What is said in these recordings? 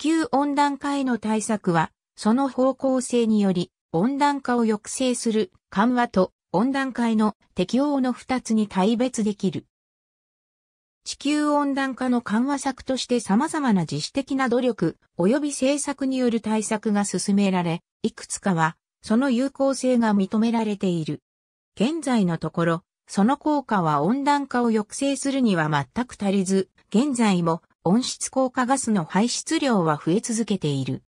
球温暖化への対策は、その方向性により、温暖化を抑制する緩和と温暖化への適応の二つに対別できる。地球温暖化の緩和策として様々な自主的な努力及び政策による対策が進められ、いくつかはその有効性が認められている。現在のところ、その効果は温暖化を抑制するには全く足りず、現在も温室効果ガスの排出量は増え続けている。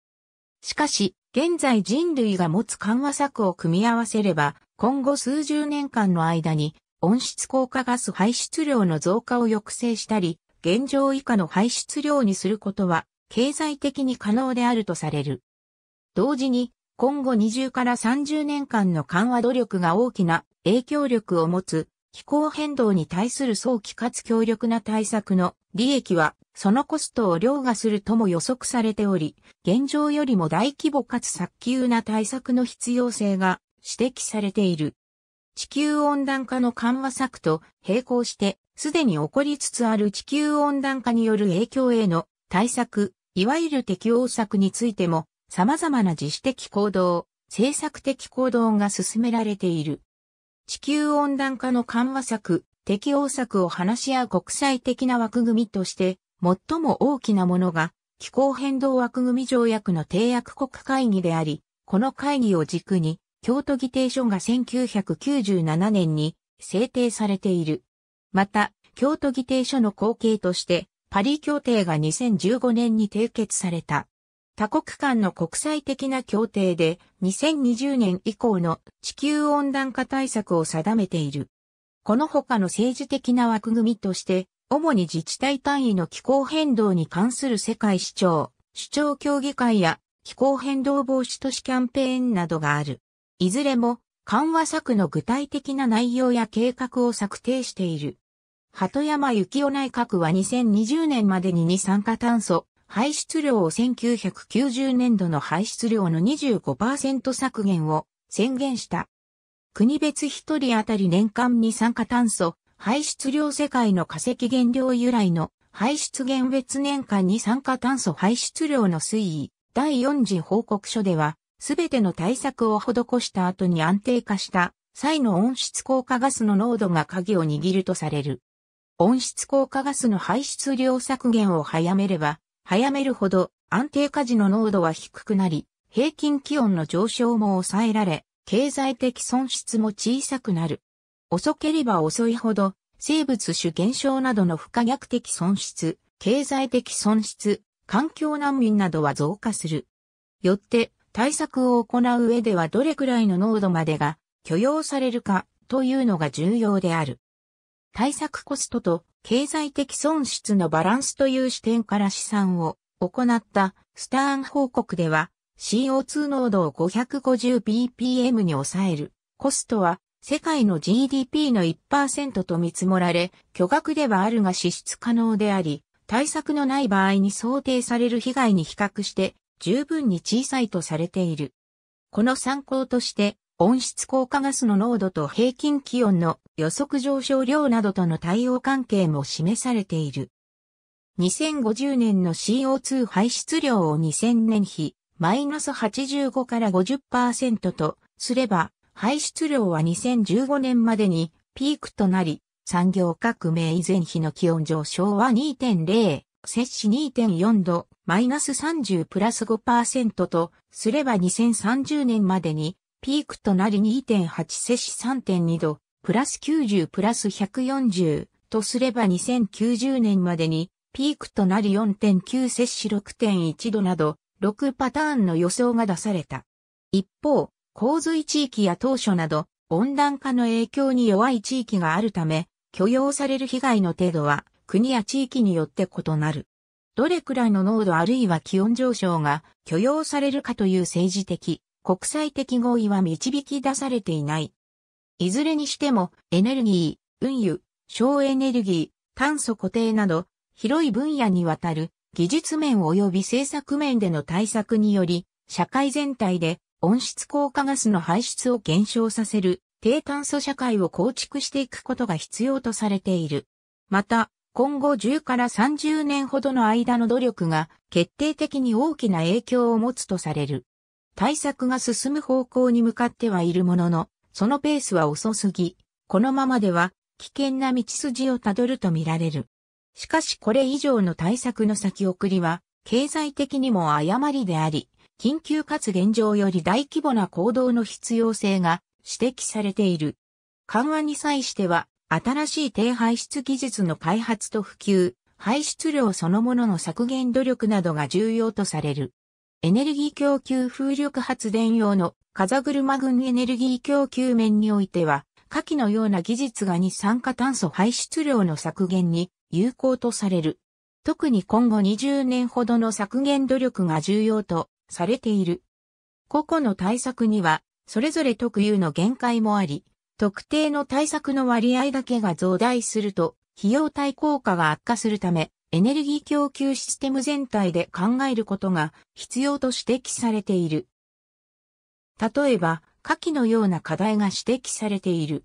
しかし、現在人類が持つ緩和策を組み合わせれば、今後数十年間の間に温室効果ガス排出量の増加を抑制したり、現状以下の排出量にすることは経済的に可能であるとされる。同時に、今後20から30年間の緩和努力が大きな影響力を持つ気候変動に対する早期かつ強力な対策の利益は、そのコストを凌駕するとも予測されており、現状よりも大規模かつ早急な対策の必要性が指摘されている。地球温暖化の緩和策と並行して、すでに起こりつつある地球温暖化による影響への対策、いわゆる適応策についても、様々な自主的行動、政策的行動が進められている。地球温暖化の緩和策、適応策を話し合う国際的な枠組みとして、最も大きなものが、気候変動枠組条約の締約国会議であり、この会議を軸に、京都議定書が1997年に制定されている。また、京都議定書の後継として、パリ協定が2015年に締結された。多国間の国際的な協定で2020年以降の地球温暖化対策を定めている。この他の政治的な枠組みとして、主に自治体単位の気候変動に関する世界市長、主張協議会や気候変動防止都市キャンペーンなどがある。いずれも緩和策の具体的な内容や計画を策定している。鳩山幸夫内閣は2020年までに二酸化炭素排出量を1990年度の排出量の25%削減を宣言した。国別1人当たり年間二酸化炭素排出量世界の化石原料由来の排出源別年間二酸化炭素排出量の推移第4次報告書では、すべての対策を施した後に安定化した際の温室効果ガスの濃度が鍵を握るとされる。温室効果ガスの排出量削減を早めれば、早めるほど安定火事の濃度は低くなり、平均気温の上昇も抑えられ、経済的損失も小さくなる。遅ければ遅いほど、生物種減少などの不可逆的損失、経済的損失、環境難民などは増加する。よって、対策を行う上ではどれくらいの濃度までが許容されるかというのが重要である。対策コストと経済的損失のバランスという視点から試算を行ったスターン報告では CO2 濃度を 550ppm に抑えるコストは世界の GDP の1%と見積もられ巨額ではあるが支出可能であり対策のない場合に想定される被害に比較して十分に小さいとされている。この参考として温室効果ガスの濃度と平均気温の予測上昇量などとの対応関係も示されている。2050年の CO2 排出量を2000年比マイナス85から50%とすれば、排出量は2015年までにピークとなり、産業革命以前比の気温上昇は2.0、摂氏2.4度、マイナス30プラス5%とすれば2030年までにピークとなり2.8摂氏3.2度、プラス90プラス140とすれば2090年までにピークとなり4.9摂氏6.1度など6パターンの予想が出された。一方、洪水地域や当初など温暖化の影響に弱い地域があるため許容される被害の程度は国や地域によって異なる。どれくらいの濃度あるいは気温上昇が許容されるかという政治的、国際的合意は導き出されていない。いずれにしても、エネルギー、運輸、省エネルギー、炭素固定など、広い分野にわたる技術面及び政策面での対策により、社会全体で温室効果ガスの排出を減少させる低炭素社会を構築していくことが必要とされている。また、今後10から30年ほどの間の努力が決定的に大きな影響を持つとされる。対策が進む方向に向かってはいるものの、そのペースは遅すぎ、このままでは危険な道筋をたどるとみられる。しかしこれ以上の対策の先送りは、経済的にも誤りであり、緊急かつ現状より大規模な行動の必要性が指摘されている。緩和に際しては、新しい低排出技術の開発と普及、排出量そのものの削減努力などが重要とされる。エネルギー供給風力発電用の風車群エネルギー供給面においては、下記のような技術が二酸化炭素排出量の削減に有効とされる。特に今後20年ほどの削減努力が重要とされている。個々の対策には、それぞれ特有の限界もあり、特定の対策の割合だけが増大すると、費用対効果が悪化するため、エネルギー供給システム全体で考えることが必要と指摘されている。例えば、下記のような課題が指摘されている。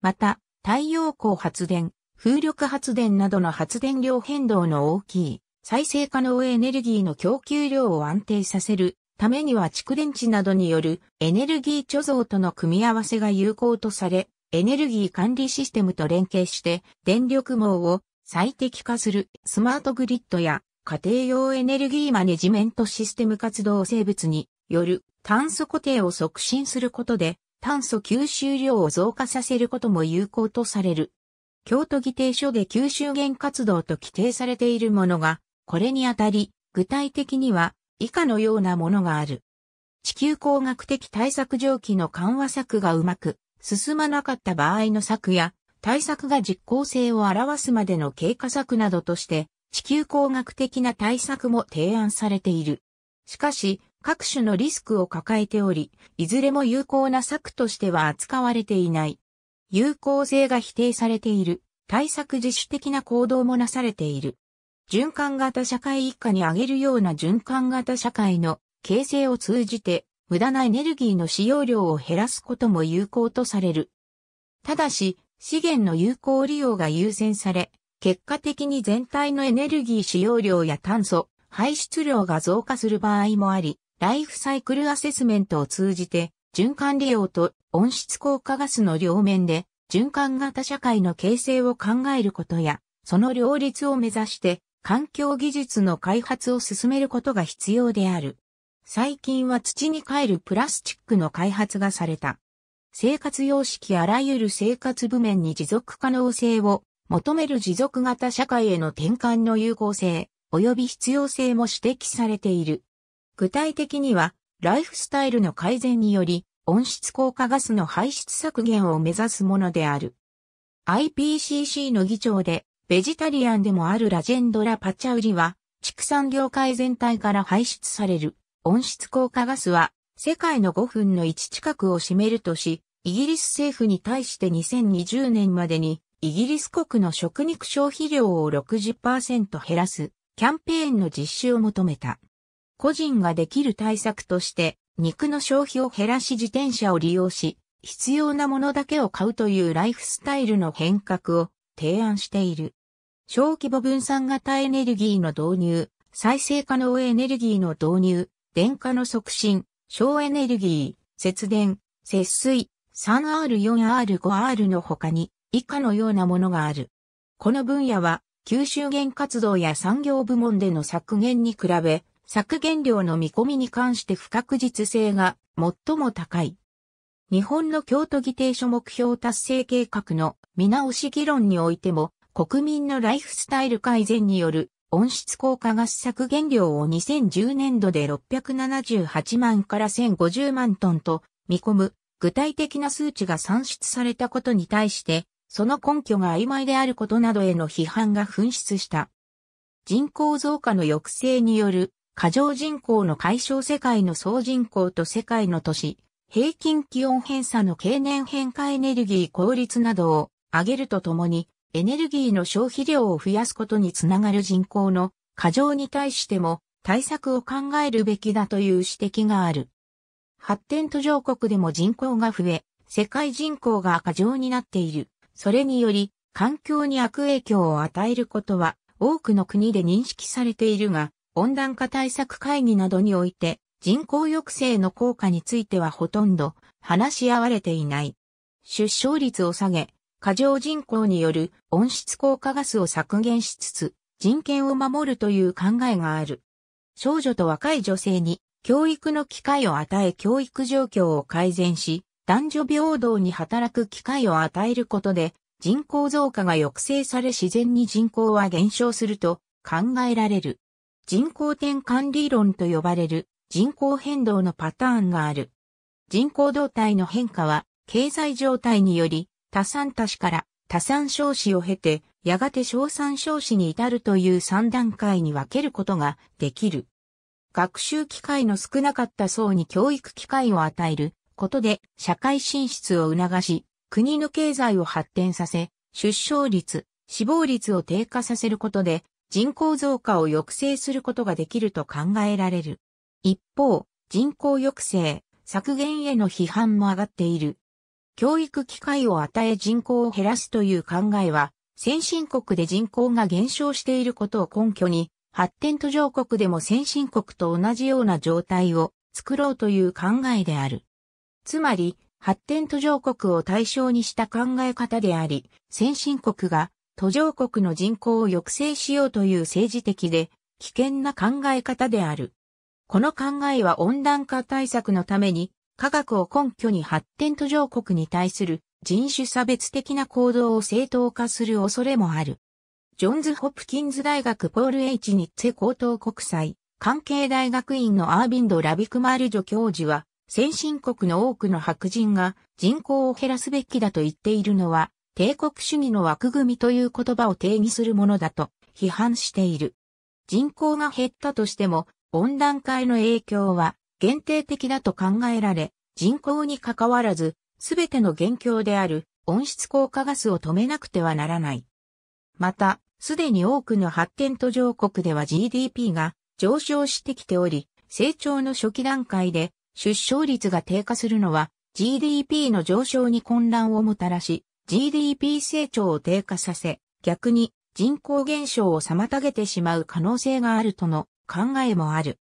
また、太陽光発電、風力発電などの発電量変動の大きい再生可能エネルギーの供給量を安定させるためには蓄電池などによるエネルギー貯蔵との組み合わせが有効とされ、エネルギー管理システムと連携して電力網を最適化するスマートグリッドや家庭用エネルギーマネジメントシステム活動生物による炭素固定を促進することで炭素吸収量を増加させることも有効とされる。京都議定書で吸収源活動と規定されているものが、これにあたり、具体的には以下のようなものがある。地球工学的対策蒸気の緩和策がうまく進まなかった場合の策や、対策が実効性を表すまでの経過策などとして、地球工学的な対策も提案されている。しかし、各種のリスクを抱えており、いずれも有効な策としては扱われていない。有効性が否定されている。対策自主的な行動もなされている。循環型社会一家に挙げるような循環型社会の形成を通じて、無駄なエネルギーの使用量を減らすことも有効とされる。ただし、資源の有効利用が優先され、結果的に全体のエネルギー使用量や炭素、排出量が増加する場合もあり、ライフサイクルアセスメントを通じて、循環利用と温室効果ガスの両面で、循環型社会の形成を考えることや、その両立を目指して、環境技術の開発を進めることが必要である。最近は土に還るプラスチックの開発がされた。生活様式あらゆる生活部面に持続可能性を求める持続型社会への転換の有効性及び必要性も指摘されている。具体的には、ライフスタイルの改善により、温室効果ガスの排出削減を目指すものである。IPCC の議長で、ベジタリアンでもあるラジェンドラ・パチャウリは、畜産業界全体から排出される温室効果ガスは世界の5分の1近くを占めるとし、イギリス政府に対して2020年までに、イギリス国の食肉消費量を60%減らす、キャンペーンの実施を求めた。個人ができる対策として、肉の消費を減らし自転車を利用し、必要なものだけを買うというライフスタイルの変革を提案している。小規模分散型エネルギーの導入、再生可能エネルギーの導入、電化の促進、省エネルギー、節電、節水、3R4R5R の他に以下のようなものがある。この分野は吸収源活動や産業部門での削減に比べ削減量の見込みに関して不確実性が最も高い。日本の京都議定書目標達成計画の見直し議論においても国民のライフスタイル改善による温室効果ガス削減量を2010年度で678万から1050万トンと見込む具体的な数値が算出されたことに対して、その根拠が曖昧であることなどへの批判が噴出した。人口増加の抑制による過剰人口の解消世界の総人口と世界の都市、平均気温偏差の経年変化エネルギー効率などを上げるとともに、エネルギーの消費量を増やすことにつながる人口の過剰に対しても対策を考えるべきだという指摘がある。発展途上国でも人口が増え、世界人口が過剰になっている。それにより、環境に悪影響を与えることは多くの国で認識されているが、温暖化対策会議などにおいて人口抑制の効果についてはほとんど話し合われていない。出生率を下げ、過剰人口による温室効果ガスを削減しつつ、人権を守るという考えがある。少女と若い女性に教育の機会を与え教育状況を改善し、男女平等に働く機会を与えることで、人口増加が抑制され自然に人口は減少すると考えられる。人口転換理論と呼ばれる人口変動のパターンがある。人口動態の変化は経済状態により多産多子から多産少子を経て、やがて小産少子に至るという3段階に分けることができる。学習機会の少なかった層に教育機会を与えることで社会進出を促し、国の経済を発展させ、出生率、死亡率を低下させることで人口増加を抑制することができると考えられる。一方、人口抑制、削減への批判も上がっている。教育機会を与え人口を減らすという考えは、先進国で人口が減少していることを根拠に、発展途上国でも先進国と同じような状態を作ろうという考えである。つまり、発展途上国を対象にした考え方であり、先進国が途上国の人口を抑制しようという政治的で危険な考え方である。この考えは温暖化対策のために科学を根拠に発展途上国に対する人種差別的な行動を正当化する恐れもある。ジョンズ・ホプキンズ大学ポール・エイチ・ニッツェ高等国際関係大学院のアービンド・ラビクマール助教授は、先進国の多くの白人が人口を減らすべきだと言っているのは、帝国主義の枠組みという言葉を定義するものだと批判している。人口が減ったとしても、温暖化への影響は限定的だと考えられ、人口に関わらず、すべての元凶である温室効果ガスを止めなくてはならない。また、すでに多くの発展途上国では GDP が上昇してきており、成長の初期段階で出生率が低下するのは GDP の上昇に混乱をもたらし、GDP 成長を低下させ、逆に人口減少を妨げてしまう可能性があるとの考えもある。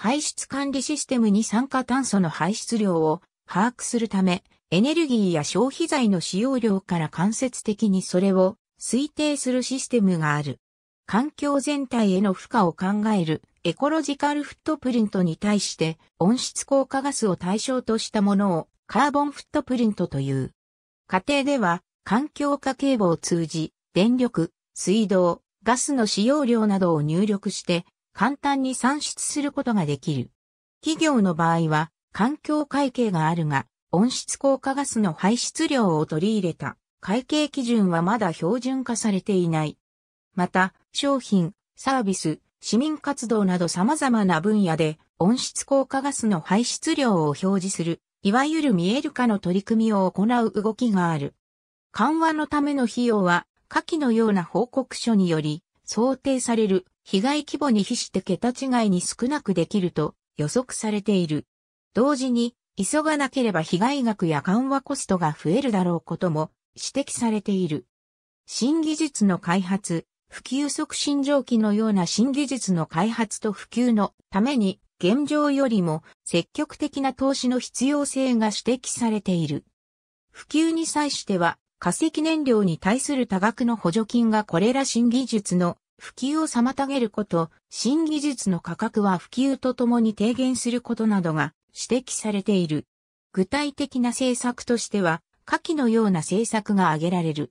排出管理システムに酸化炭素の排出量を把握するため、エネルギーや消費財の使用量から間接的にそれを推定するシステムがある。環境全体への負荷を考えるエコロジカルフットプリントに対して温室効果ガスを対象としたものをカーボンフットプリントという。家庭では環境家計簿を通じ電力、水道、ガスの使用量などを入力して簡単に算出することができる。企業の場合は、環境会計があるが、温室効果ガスの排出量を取り入れた会計基準はまだ標準化されていない。また、商品、サービス、市民活動など様々な分野で温室効果ガスの排出量を表示する、いわゆる見える化の取り組みを行う動きがある。緩和のための費用は、下記のような報告書により想定される被害規模に比して桁違いに少なくできると予測されている。同時に、急がなければ被害額や緩和コストが増えるだろうことも指摘されている。新技術の開発、普及促進蒸気のような新技術の開発と普及のために現状よりも積極的な投資の必要性が指摘されている。普及に際しては化石燃料に対する多額の補助金がこれら新技術の普及を妨げること、新技術の価格は普及とともに低減することなどが指摘されている。具体的な政策としては、下記のような政策が挙げられる。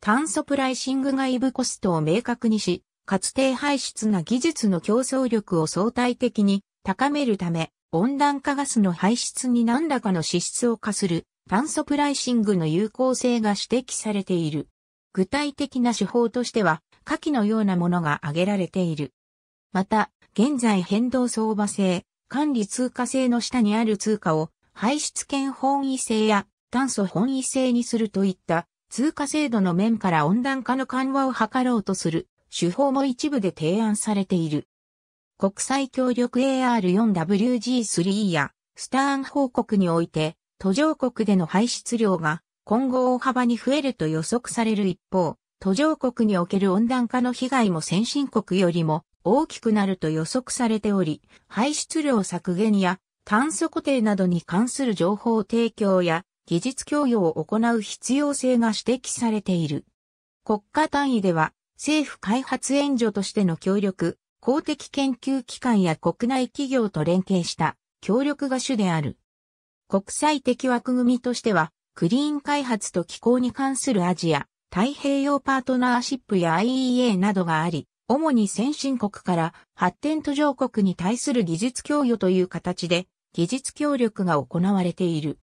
炭素プライシング外部コストを明確にし、かつ低排出な技術の競争力を相対的に高めるため、温暖化ガスの排出に何らかの支出を課する炭素プライシングの有効性が指摘されている。具体的な手法としては、下記のようなものが挙げられている。また、現在変動相場制、管理通貨制の下にある通貨を排出権本位制や炭素本位制にするといった通貨制度の面から温暖化の緩和を図ろうとする手法も一部で提案されている。国際協力 AR4WG3 やスターン報告において途上国での排出量が今後大幅に増えると予測される一方、途上国における温暖化の被害も先進国よりも大きくなると予測されており、排出量削減や炭素固定などに関する情報提供や技術供与を行う必要性が指摘されている。国家単位では政府開発援助としての協力、公的研究機関や国内企業と連携した協力が主である。国際的枠組みとしては、クリーン開発と気候に関するアジア、太平洋パートナーシップや IEA などがあり、主に先進国から発展途上国に対する技術供与という形で技術協力が行われている。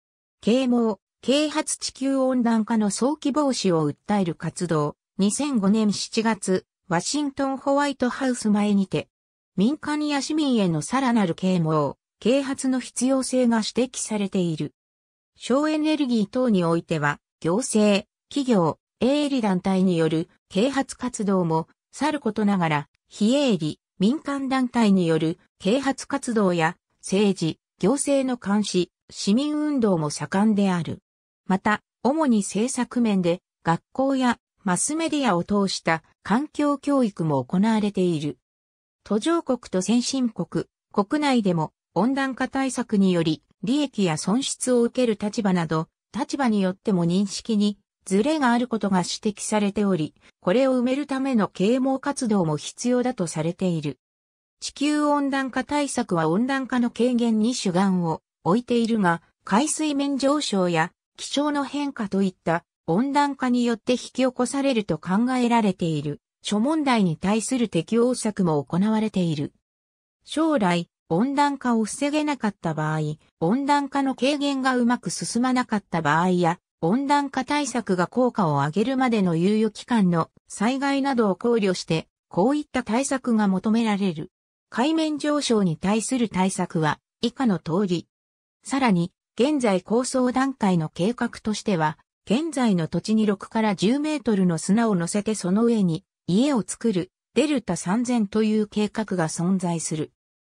啓蒙、啓発地球温暖化の早期防止を訴える活動、2005年7月、ワシントンホワイトハウス前にて、民間や市民へのさらなる啓蒙、啓発の必要性が指摘されている。省エネルギー等においては、行政、企業、営利団体による啓発活動も、さることながら、非営利、民間団体による啓発活動や政治、行政の監視、市民運動も盛んである。また、主に政策面で学校やマスメディアを通した環境教育も行われている。途上国と先進国、国内でも温暖化対策により利益や損失を受ける立場など、立場によっても認識にズレがあることが指摘されており、これを埋めるための啓蒙活動も必要だとされている。地球温暖化対策は温暖化の軽減に主眼を置いているが、海水面上昇や気象の変化といった温暖化によって引き起こされると考えられている諸問題に対する適応策も行われている。将来、温暖化を防げなかった場合、温暖化の軽減がうまく進まなかった場合や、温暖化対策が効果を上げるまでの猶予期間の災害などを考慮して、こういった対策が求められる。海面上昇に対する対策は以下の通り。さらに、現在構想段階の計画としては、現在の土地に6から10メートルの砂を乗せてその上に家を作るデルタ3000という計画が存在する。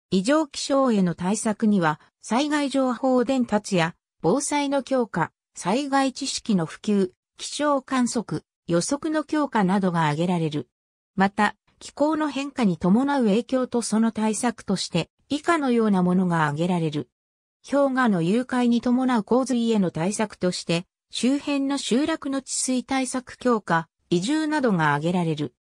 異常気象への対策には災害情報伝達や防災の強化、災害知識の普及、気象観測、予測の強化などが挙げられる。また、気候の変化に伴う影響とその対策として、以下のようなものが挙げられる。氷河の融解に伴う洪水への対策として、周辺の集落の治水対策強化、移住などが挙げられる。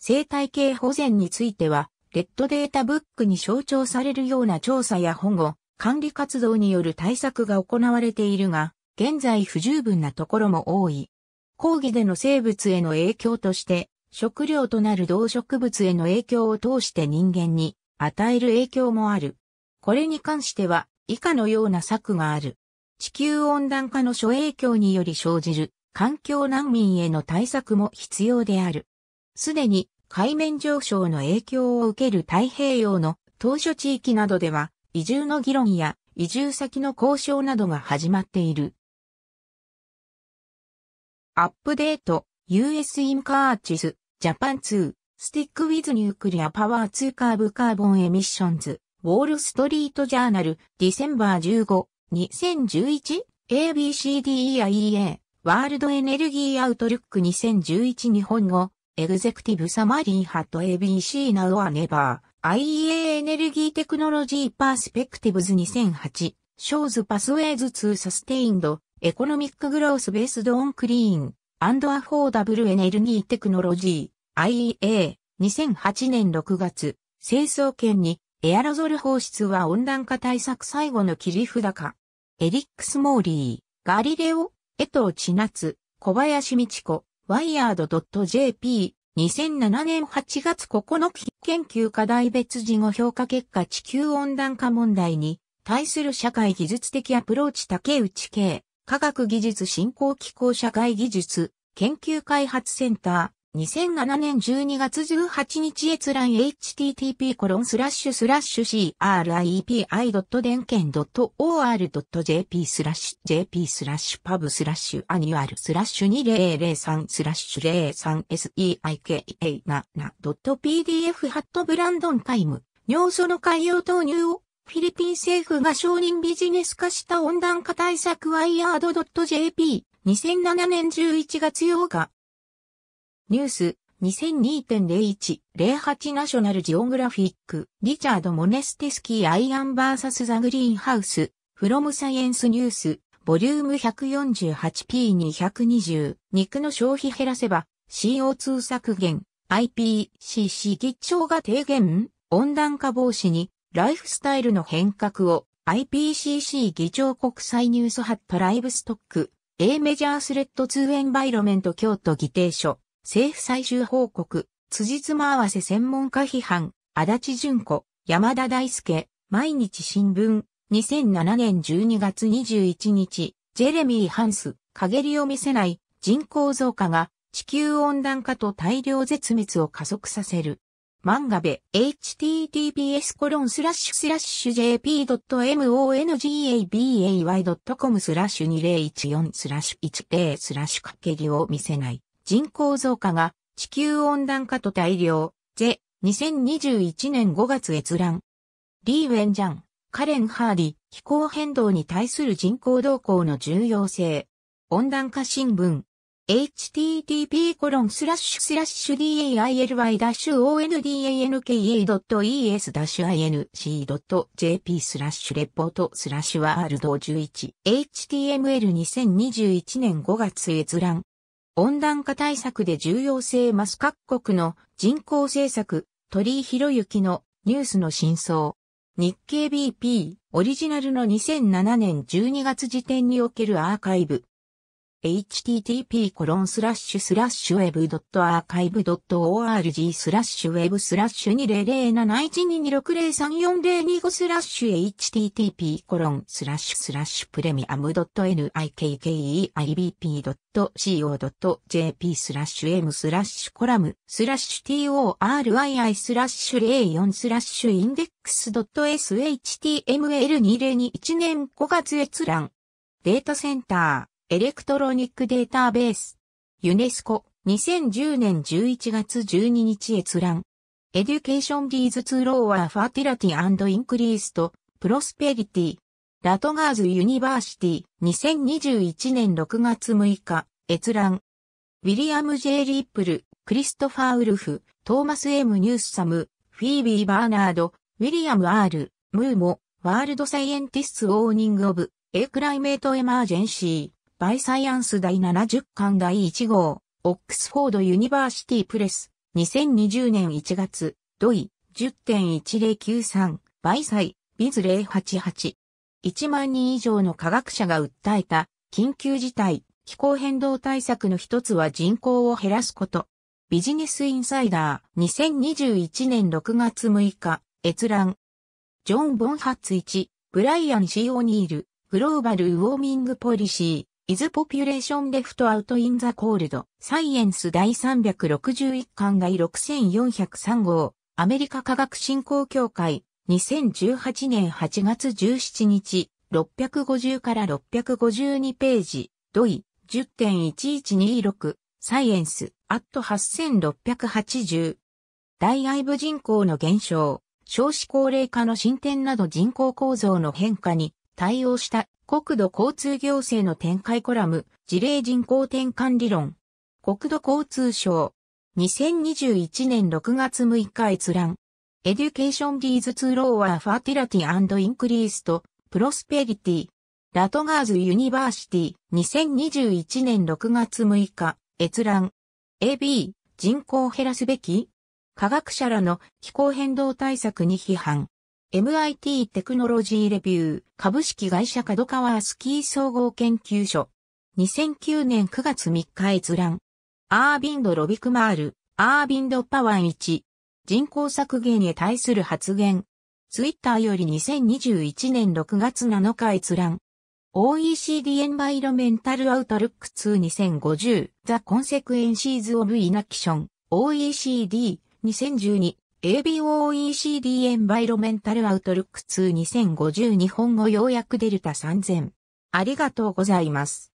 生態系保全については、レッドデータブックに象徴されるような調査や保護、管理活動による対策が行われているが、現在不十分なところも多い。講義での生物への影響として、食料となる動植物への影響を通して人間に与える影響もある。これに関しては以下のような策がある。地球温暖化の諸影響により生じる環境難民への対策も必要である。すでに海面上昇の影響を受ける太平洋の島嶼地域などでは移住の議論や移住先の交渉などが始まっている。アップデート、US in Cars, Japan 2, Stick with Nuclear Power 2 Curve Carbon Emissions, Wall Street Journal, December 15, 2011, ABCDEIEA, World Energy Outlook 2011日本語、Executive Summary at ABC Now or Never, IEA Energy Technology Perspectives 2008, Shows Pathways to Sustained エコノミックグロースベースドオンクリーンアフォーダブルエネルギーテクノロジー IEA 2008年6月、清掃圏にエアロゾル放出は温暖化対策最後の切り札か。エリックス・モーリー、ガリレオ、江藤千夏、小林道子、ワイヤード .jp、2007年8月9日研究課題別事後評価結果地球温暖化問題に対する社会技術的アプローチ竹内圭科学技術振興機構社会技術研究開発センター2007年12月18日閲覧 http コロンスラッシュスラッシュ cripi. 電研 .or.jp スラッシュ jp スラッシュパブスラッシュアニュアルスラッシュ2003スラッシュ 03seika7.pdf ハットブランドンタイム尿素の海洋投入をフィリピン政府が承認ビジネス化した温暖化対策ワイヤード .jp、2007年11月8日。ニュース、2002.0108ナショナルジオグラフィック、リチャード・モネステスキー・アイアンバーサス・ザ・グリーンハウス、フロム・サイエンス・ニュース、ボリューム 148p220、肉の消費減らせば、CO2 削減、IPCC 議長が提言、温暖化防止に、ライフスタイルの変革を IPCC 議長国際ニュースハットライブストック A メジャースレッド2エンバイロメント京都議定書政府最終報告辻褄合わせ専門家批判足立淳子山田大輔毎日新聞2007年12月21日ジェレミー・ハンス陰りを見せない人口増加が地球温暖化と大量絶滅を加速させる。漫画部 https コロンスラッシュスラッシュ jp.mongabay.com スラッシュ2014スラッシュ10スラッシュかけりを見せない。人口増加が地球温暖化と大量。ぜ、2021年5月閲覧。リー・ウェンジャン、カレン・ハーディ気候変動に対する人口動向の重要性。温暖化新聞。http://daily-ondanka.esc.jp i n スラッシュレポートスラッシュワールド11 html2021 年5月閲覧温暖化対策で重要性増す各国の人口政策鳥居博之のニュースの真相日経 BP オリジナルの2007年12月時点におけるアーカイブ http コロンスラッシュスラッシュ web.archive.org スラッシュウェブスラッシュ20077122603402スラッシュ http コロンスラッシュスラッシュプレミアム .nikkeibp.co.jp スラッシュ m スラッシュコラムスラッシュ torii スラッシュ04スラッシュインデックス .shtml2021 年5月閲覧データセンターエレクトロニックデータベース。ユネスコ、2010年11月12日閲覧。エデュケーション n ーズ e d ー t ーファティラティインクリースト、プロスペリティ。ラトガーズユニバーシティ、2021年6月6日、閲覧。ウィリアム・ジェイ・リップル、クリストファー・ウルフ、トーマス・エム・ニュースサム、フィービー・バーナード、ウィリアム・アール、ムーモ、ワールド・サイエンティスト・オーニング・オブ、エクライメート・エマージェンシー。バイサイアンス第70巻第1号、オックスフォードユニバーシティプレス、2020年1月、ドイ、10.1093、バイサイ、ビズ088。1万人以上の科学者が訴えた、緊急事態、気候変動対策の一つは人口を減らすこと。ビジネスインサイダー、2021年6月6日、閲覧。ジョン・ボンハッツ1、ブライアン・シー・オニール、グローバル・ウォーミング・ポリシー。イズポピュレーションレフトアウトインザコールド、サイエンス第361巻外6403号、アメリカ科学振興協会、2018年8月17日、650から652ページ、ドイ、10.1126、サイエンス、アット8680。大外部人口の減少、少子高齢化の進展など人口構造の変化に対応した国土交通行政の展開コラム、事例人口転換理論。国土交通省。2021年6月6日閲覧。エデュケーションディーズ・ d ロー o ファティラティ r ン i l i t y and i n c r e a ラトガーズユニバーシティ。2021年6月6日。閲覧。AB、人口を減らすべき科学者らの気候変動対策に批判。MIT テクノロジーレビュー株式会社角川ースキー総合研究所2009年9月3日閲覧アービンド・ロビクマールアービンド・パワン1人口削減へ対する発言ツイッターより2021年6月7日閲覧 OECD エンバイロメンタルアウトルック2 2050 The Consequences of Inaction OECD 2012 ABOECD エンバイロメンタルアウトルック2 2050日本語要約デルタ3000。ありがとうございます。